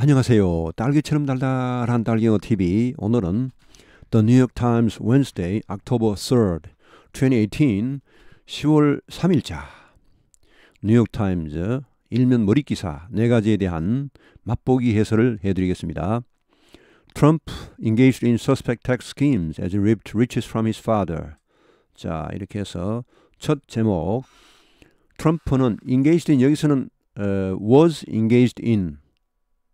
안녕하세요. 딸기처럼 달달한 딸기어 TV. 오늘은 The New York Times Wednesday, October 3rd, 2018, 10월 3일자 뉴욕 타임즈 일면 머리 기사 네 가지에 대한 맛보기 해설을 해드리겠습니다. Trump engaged in suspect tax schemes as he reaped riches from his father. 자 이렇게 해서 첫 제목 트럼프는 engaged in 여기서는 uh, was engaged in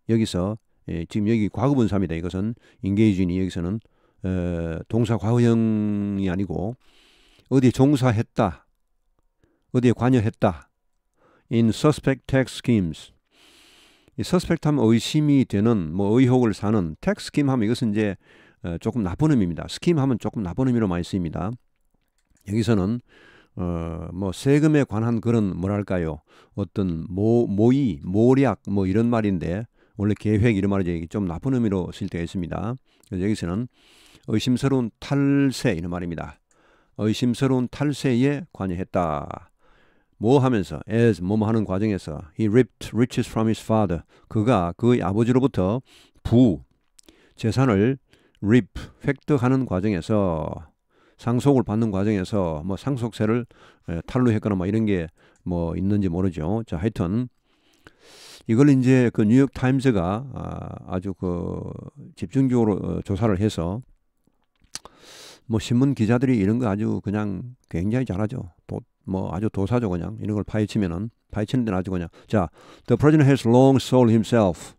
여기서 예, 지금 여기 과거분사입니다. 이것은 인계이준이 여기서는 에, 어, 동사 과거형이 아니고 어디에 종사했다, 어디에 관여했다. In suspect tax schemes. 이 suspect 하면 의심이 되는, 뭐 의혹을 사는 tax scheme 하면 이것은 이제 에, 어, 조금 나쁜 의미입니다. scheme 하면 조금 나쁜 의미로 많이 쓰입니다. 여기서는 어, 뭐 세금에 관한 그런 뭐랄까요 어떤 모 모의 모략 뭐 이런 말인데 원래 계획 이런 말이 이좀 나쁜 의미로 쓰일 때가 있습니다. 그래서 여기서는 의심스러운 탈세 이런 말입니다. 의심스러운 탈세에 관여했다. 뭐 하면서 as 뭐뭐 하는 과정에서 he ripped riches from his father 그가 그의 아버지로부터 부 재산을 rip 획득하는 과정에서 상속을 받는 과정에서 뭐 상속세를 예, 탈루했거나 뭐 이런 게 뭐 있는지 모르죠. 자 하여튼 이걸 이제 그 뉴욕 타임즈가 아주 그 집중적으로 조사를 해서 뭐 신문 기자들이 이런 거 아주 그냥 굉장히 잘하죠. 도, 뭐 아주 도사죠 그냥 이런 걸 파헤치면은 파헤치는 데는 아주 그냥 자 The president has long sold himself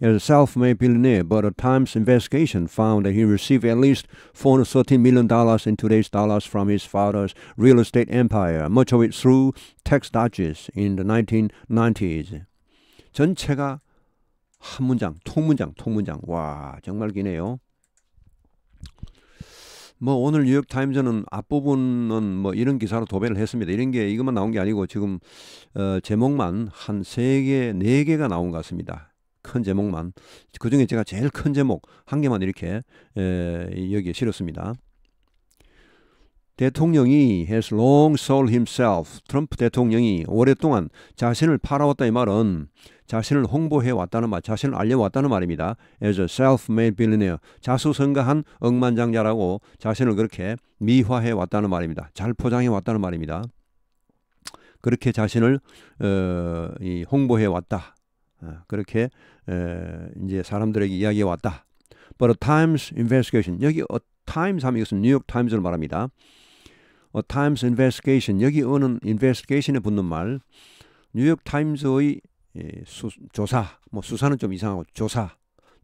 as a self-made billionaire, but a Times investigation found that he received at least 413 million dollars in today's dollars from his father's real estate empire, much of it through tax dodges in the 1990s. 전체가 한 문장, 통문장, 통문장. 와, 정말 기네요. 뭐 오늘 뉴욕 타임즈는 앞부분은 뭐 이런 기사로 도배를 했습니다. 이런 게 이것만 나온 게 아니고 지금 어, 제목만 한 세 개, 네 개가 나온 것 같습니다. 큰 제목만 그 중에 제가 제일 큰 제목 한 개만 이렇게 에, 여기에 실었습니다. 대통령이 has long sold himself 트럼프 대통령이 오랫동안 자신을 팔아왔다 이 말은 자신을 홍보해 왔다는 말, 자신을 알려왔다는 말입니다. As a self-made billionaire. 자수성가한 억만장자라고 자신을 그렇게 미화해 왔다는 말입니다. 잘 포장해 왔다는 말입니다. 그렇게 자신을 어, 이 홍보해 왔다. 어, 그렇게 에, 어, 이제 사람들에게 이야기해 왔다. But a Times investigation 여기 a Times 하면 이것은 뉴욕 타임즈를 말합니다. a Times investigation 여기 어는 investigation에 붙는 말 뉴욕 타임즈의 예, 수, 조사, 뭐 수사는 좀 이상하고 조사,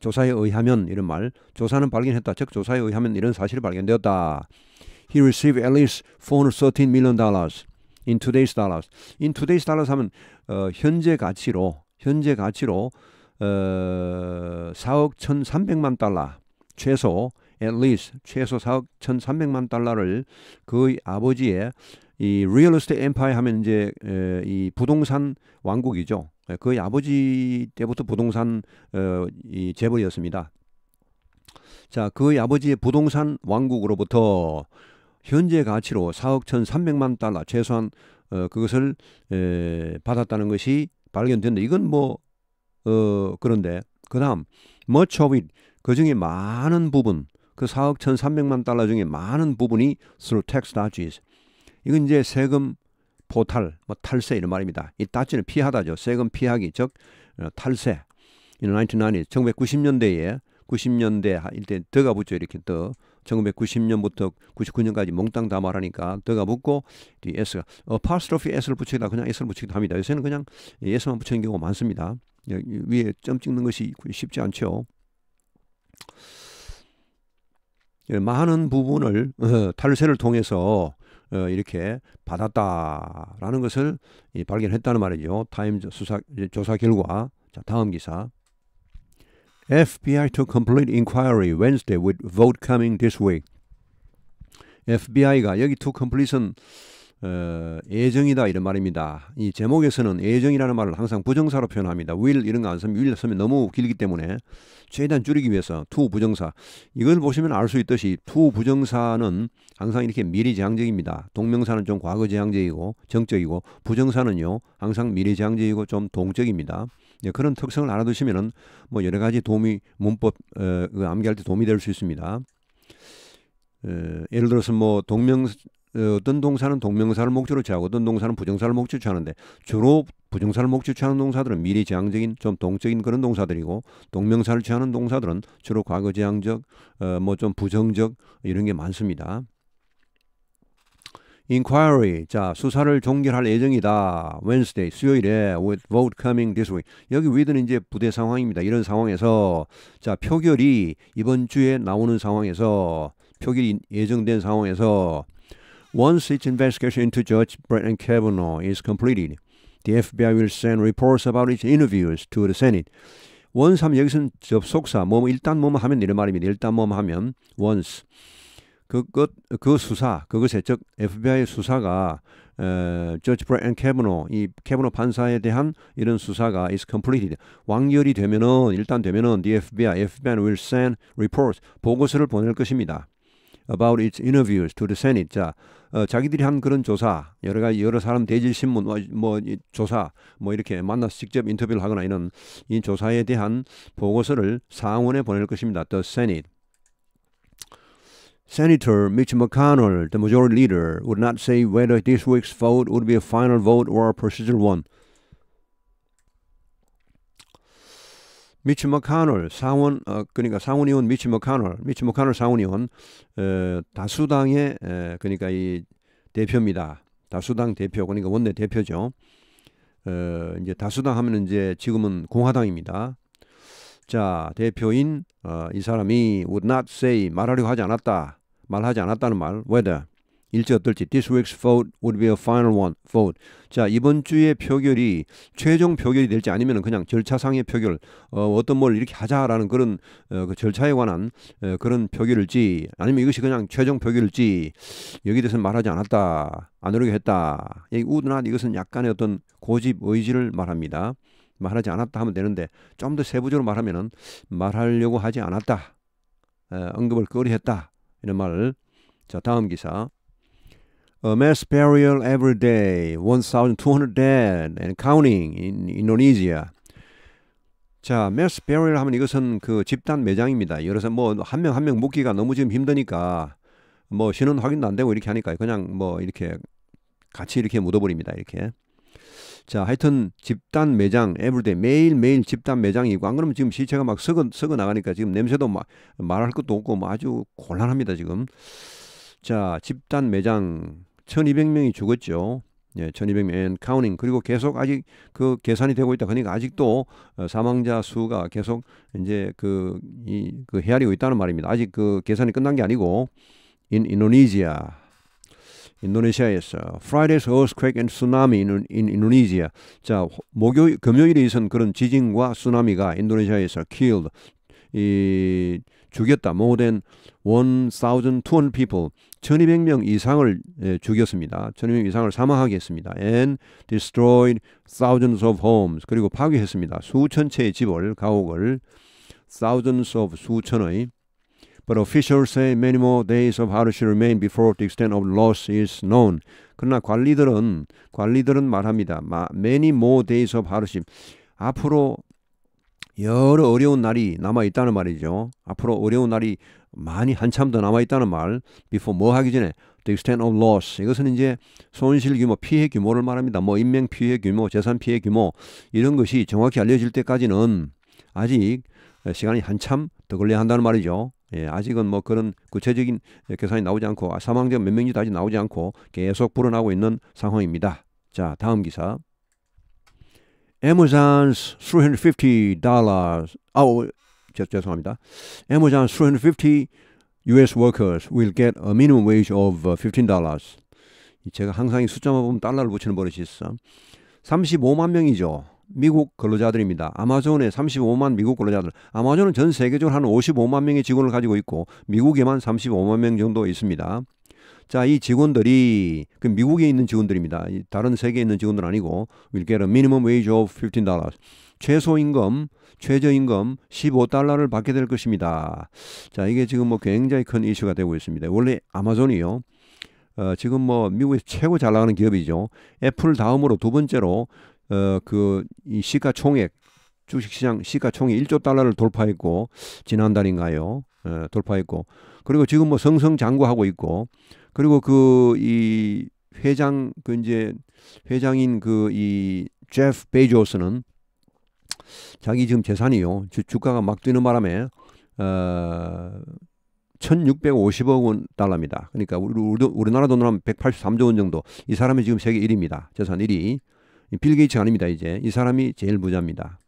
조사에 의하면 이런 말, 조사는 발견했다. 즉 조사에 의하면 이런 사실이 발견되었다. He received at least 413 million dollars in today's dollars. In today's dollars 하면 어, 현재 가치로 현재 가치로 어, 4억 1,300만 달러 최소 at least 최소 4억 1,300만 달러를 그의 아버지의 이 real estate empire 하면 이제 에, 이 부동산 왕국이죠. 그의 예, 아버지 때부터 부동산 어, 이 재벌이었습니다. 자, 그의 아버지의 부동산 왕국으로부터 현재 가치로 4억 1,300만 달러 최소한 어, 그것을 에, 받았다는 것이 발견된다. 이건 뭐 어, 그런데 그다음 much of it 그 중에 많은 부분 그 4억 1,300만 달러 중에 많은 부분이 through tax dodges 이건 이제 세금 포탈, 뭐 탈세 이런 말입니다. 이 따지는 피하다죠. 세금 피하기 즉 어, 탈세. 1990, 1990년대에 90년대 이때 더가 붙죠. 이렇게 더 1990년부터 99년까지 몽땅 다 말하니까 더가 붙고 뒤 s가 어파스트로피 s를 붙이다 그냥 s를 붙이기도 합니다. 요새는 그냥 s만 붙이는 경우가 많습니다. 위에 점 찍는 것이 쉽지 않죠. 예, 많은 부분을 어, 탈세를 통해서 어, 이렇게 받았다라는 것을 이, 발견했다는 말이죠. 타임 수사 조사 결과. 자, 다음 기사. FBI to complete inquiry Wednesday with vote coming this week. FBI가 여기 to completion 어, 애정이다 이런 말입니다. 이 제목에서는 애정이라는 말을 항상 부정사로 표현합니다. will 이런 거안 쓰면 will 쓰면 너무 길기 때문에 최대한 줄이기 위해서 to 부정사 이걸 보시면 알 수 있듯이 to 부정사는 항상 이렇게 미래지향적입니다. 동명사는 좀 과거지향적이고 정적이고 부정사는요 항상 미래지향적이고 좀 동적입니다. 예, 그런 특성을 알아두시면은 뭐 여러 가지 도움이 문법 에, 어, 그 암기할 때 도움이 될 수 있습니다. 에, 어, 예를 들어서 뭐 동명 어, 어떤 동사는 동명사를 목적으로 취하고 어떤 동사는 부정사를 목적으로 취하는데 주로 부정사를 목적으로 취하는 동사들은 미래 지향적인 좀 동적인 그런 동사들이고 동명사를 취하는 동사들은 주로 과거 지향적 어, 뭐 좀 부정적 이런 게 많습니다. inquiry 자 수사를 종결할 예정이다 Wednesday 수요일에 with vote coming this week 여기 with는 이제 부대 상황입니다 이런 상황에서 자 표결이 이번 주에 나오는 상황에서 표결이 예정된 상황에서 Once its investigation into Judge Brett Kavanaugh is completed, the FBI will send reports about its interviews to the Senate. Once 하면 여기서는 접속사, 뭐 일단 뭐뭐 하면 이런 말입니다. 일단 뭐뭐 하면 once 그것 그 수사 그것에 즉 FBI 수사가 어, 저지 브랜 캐브노 이 캐브노 판사에 대한 이런 수사가 is completed 완결이 되면은 일단 되면은 the FBI, FBI는 will send reports 보고서를 보낼 것입니다. about its interviews to the Senate. 자, 어, 자기들이 한 그런 조사, 여러 가지 여러 사람 대질 신문 뭐, 뭐 이, 조사 뭐 이렇게 만나서 직접 인터뷰를 하거나 이런 이 조사에 대한 보고서를 상원에 보낼 것입니다. The Senate. Senator Mitch McConnell, the majority leader, would not say whether this week's vote would be a final vote or a procedural one. 미치 머카널 상원 어, 그러니까 상원 의원 미치 머카널 미치 머카널 상원 의원 어, 다수당의 에, 그러니까 이 대표입니다. 다수당 대표 그러니까 원내 대표죠. 어, 이제 다수당 하면 이제 지금은 공화당입니다. 자 대표인 어, 이 사람이 would not say 말하려고 하지 않았다 말하지 않았다는 말 whether 일지 어떨지 this week's vote would be a final one vote 자 이번 주에 표결이 최종 표결이 될지 아니면 그냥 절차상의 표결 어, 어떤 뭘 이렇게 하자라는 그런 어, 그 절차에 관한 어, 그런 표결일지 아니면 이것이 그냥 최종 표결일지 여기에 대해서 말하지 않았다 안 오르게 했다 이 우드나 이것은 약간의 어떤 고집 의지를 말합니다 말하지 않았다 하면 되는데 좀 더 세부적으로 말하면은 말하려고 하지 않았다 에, 어, 언급을 꺼리했다 이런 말을 자 다음 기사 A mass burial every day, 1,200 dead and counting in Indonesia. 자, mass burial 하면 이것은 그 집단 매장입니다. 여러서 뭐 한 명 한 명 묻기가 너무 지금 힘드니까 뭐 신원 확인도 안 되고 이렇게 하니까 그냥 뭐 이렇게 같이 이렇게 묻어버립니다. 이렇게. 자, 하여튼 집단 매장 에브리데이 매일 매일 집단 매장이고 안 그러면 지금 시체가 막 썩어 썩어 나가니까 지금 냄새도 막 말할 것도 없고 뭐 아주 곤란합니다 지금. 자, 집단 매장 1200명이 죽었죠. 예, 1200명 and c 그리고 계속 아직 그 계산이 되고 있다. 그러니까 아직도 어, 사망자 수가 계속 이제 그 이그 그 헤아리고 있다는 말입니다. 아직 그 계산이 끝난 게 아니고 인 인도네시아 인도네시아에서 Friday's earthquake and tsunami in, in Indonesia. 자, 목요 금요일에 있은 그런 지진과 쓰나미가 인도네시아에서 killed 이 죽였다. More than 1,200 people. 1,200명 이상을 죽였습니다. 1,200명 이상을 사망하게 했습니다. And destroyed thousands of homes. 그리고 파괴했습니다. 수천 채의 집을, 가옥을. Thousands of 수천의. But officials say many more days of hardship remain before the extent of loss is known. 그러나 관리들은 관리들은 말합니다. Many more days of hardship. 앞으로 여러 어려운 날이 남아 있다는 말이죠. 앞으로 어려운 날이 많이 한참 더 남아 있다는 말. before 뭐 하기 전에 the extent of loss 이것은 이제 손실 규모, 피해 규모를 말합니다. 뭐 인명 피해 규모, 재산 피해 규모 이런 것이 정확히 알려질 때까지는 아직 시간이 한참 더 걸려야 한다는 말이죠. 예, 아직은 뭐 그런 구체적인 계산이 나오지 않고 아, 사망자 몇 명인지 아직 나오지 않고 계속 불어나고 있는 상황입니다. 자, 다음 기사. Amazon's $350, oh, 죄송합니다. Amazon's 350 US workers will get a minimum wage of $15. Uh, 제가 항상 이 숫자만 보면 달러를 붙이는 버릇이 있어. 35만 명이죠. 미국 근로자들입니다. 아마존에 35만 미국 근로자들. 아마존은 전 세계적으로 한 55만 명의 직원을 가지고 있고 미국에만 35만 명 정도 있습니다. 자, 이 직원들이 그 미국에 있는 직원들입니다. 다른 세계에 있는 직원들 아니고 will get a minimum wage of $15. 최소 임금, 최저 임금 15달러를 받게 될 것입니다. 자, 이게 지금 뭐 굉장히 큰 이슈가 되고 있습니다. 원래 아마존이요. 어, 지금 뭐 미국에서 최고 잘 나가는 기업이죠. 애플 다음으로 두 번째로 어, 그이 시가 총액 주식시장 시가총액 1조 달러를 돌파했고 지난달인가요? 예, 돌파했고 그리고 지금 뭐 성성장구하고 있고 그리고 그 이 회장 그 이제 회장인 그 이 제프 베이조스는 자기 지금 재산이요 주가가 막 뛰는 바람에 어 1650억 원 달러입니다. 그러니까 우리, 우리나라 돈으로 하면 183조 원 정도. 이 사람이 지금 세계 1위입니다. 재산 1위. 빌 게이츠 아닙니다. 이제 이 사람이 제일 부자입니다.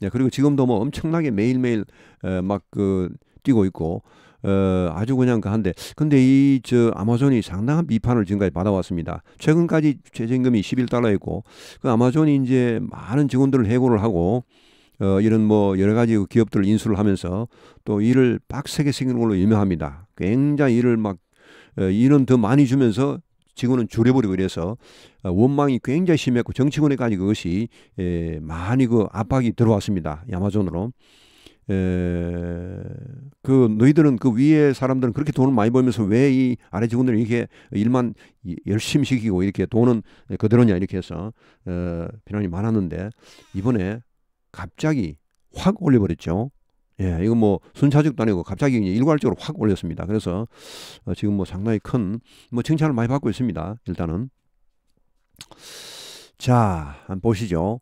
네, 그리고 지금도 뭐 엄청나게 매일매일 어, 막그 뛰고 있고 어, 아주 그냥 그 한데 근데 이 저 아마존이 상당한 비판을 지금까지 받아왔습니다. 최근까지 최저임금이 11달러였고 그 아마존이 이제 많은 직원들을 해고를 하고 어, 이런 뭐 여러 가지 그 기업들을 인수를 하면서 또 일을 빡세게 생기는 걸로 유명합니다. 굉장히 일을 막 일은 어, 더 많이 주면서 직원은 줄여버리고 이래서 어, 원망이 굉장히 심했고 정치권에까지 그것이 에, 예, 많이 그 압박이 들어왔습니다. 아마존으로. 에, 그 너희들은 그 위에 사람들은 그렇게 돈을 많이 벌면서 왜 이 아래 직원들은 이렇게 일만 열심히 시키고 이렇게 돈은 그대로냐 이렇게 해서 에, 어, 비난이 많았는데 이번에 갑자기 확 올려버렸죠. 예, 이거 뭐 순차적도 아니고 갑자기 일괄적으로 확 올렸습니다. 그래서 어, 지금 뭐 상당히 큰 뭐 칭찬을 많이 받고 있습니다. 일단은 자, 한번 보시죠.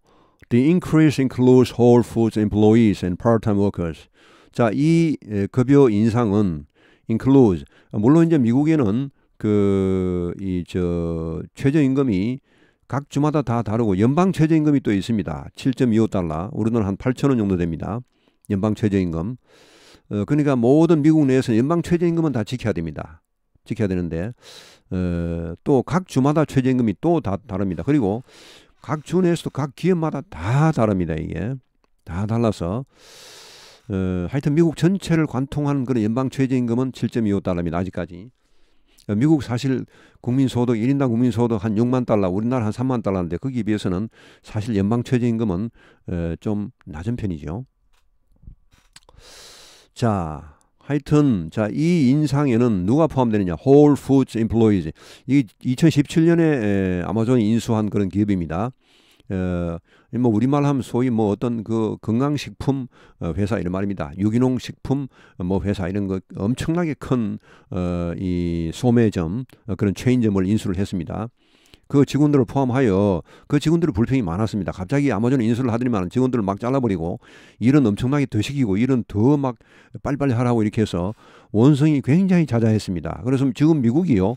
The increase includes Whole Foods employees and part-time workers. 자, 이 급여 인상은 includes 아, 물론 이제 미국에는 그이저 최저임금이 각 주마다 다 다르고 연방 최저임금이 또 있습니다. 7.25달러. 우리는 한 8,000원 정도 됩니다. 연방 최저임금. 어, 그러니까 모든 미국 내에서 연방 최저임금은 다 지켜야 됩니다. 지켜야 되는데 어, 또 각 주마다 최저임금이 또 다 다릅니다. 그리고 각 존에서도 각 기업마다 다 다릅니다 이게 다 달라서 어, 하여튼 미국 전체를 관통하는 그런 연방 최저임금은 7.25달러입니다 아직까지 어, 미국 사실 국민 소득 1인당 국민 소득 한 6만 달러, 우리나라 한 3만 달러인데 거기에 비해서는 사실 연방 최저 임금은 어, 좀 낮은 편이죠. 자, 하여튼 자 이 인상에는 누가 포함되느냐? Whole Foods Employees 이 2017년에 에, 아마존이 인수한 그런 기업입니다. 에, 뭐 우리말 하면 소위 뭐 어떤 그 건강식품 어, 회사 이런 말입니다. 유기농 식품 어, 뭐 회사 이런 거 엄청나게 큰이 어, 소매점 그런 체인점을 인수를 했습니다. 그 직원들을 포함하여 그 직원들의 불평이 많았습니다. 갑자기 아마존 인수를 하더니만 직원들을 막 잘라버리고 일은 엄청나게 되시키고 일은 더 막 빨리빨리 하라고 이렇게 해서 원성이 굉장히 자자했습니다. 그래서 지금 미국이요.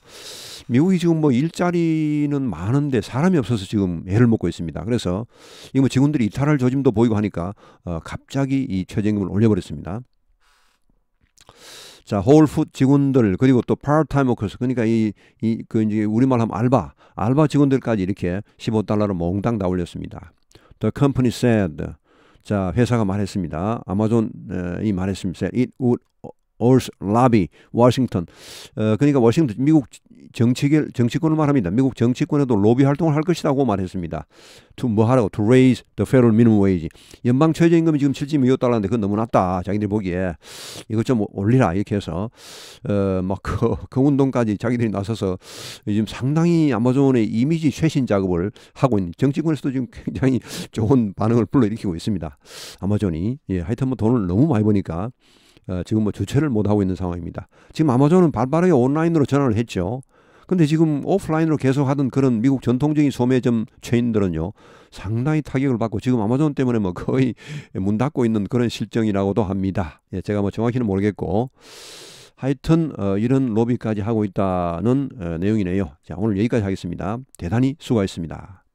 미국이 지금 뭐 일자리는 많은데 사람이 없어서 지금 애를 먹고 있습니다. 그래서 이 뭐 직원들이 이탈할 조짐도 보이고 하니까 어 갑자기 이 최저임금을 올려버렸습니다. 자, 홀푸드 직원들 그리고 또 파트타임 워커스 그러니까 이 이 그 이제 우리말 하면 알바, 알바 직원들까지 이렇게 1 5달러로 몽땅 다 올렸습니다. The company said 자, 회사가 말했습니다. 아마존이 에, 말했습니다. It would 올스 라비 워싱턴 어, 그러니까 워싱턴 미국 정치계 정치권을 말합니다. 미국 정치권에도 로비 활동을 할 것이라고 말했습니다. to 뭐 하라고 to raise the federal minimum wage 연방 최저 임금이 지금 7.25달러인데 그건 너무 낮다. 자기들 보기에 이것 좀 올리라 이렇게 해서 어, 막그 그 운동까지 자기들이 나서서 지금 상당히 아마존의 이미지 쇄신 작업을 하고 있는 정치권에서도 지금 굉장히 좋은 반응을 불러일으키고 있습니다. 아마존이 예 하여튼 뭐 돈을 너무 많이 버니까 어, 지금 뭐 주체를 못 하고 있는 상황입니다. 지금 아마존은 발빠르게 온라인으로 전환을 했죠. 근데 지금 오프라인으로 계속 하던 그런 미국 전통적인 소매점 체인들은요 상당히 타격을 받고 지금 아마존 때문에 뭐 거의 문 닫고 있는 그런 실정이라고도 합니다. 예, 제가 뭐 정확히는 모르겠고 하여튼 어, 이런 로비까지 하고 있다는 어, 내용이네요. 자 오늘 여기까지 하겠습니다. 대단히 수고하셨습니다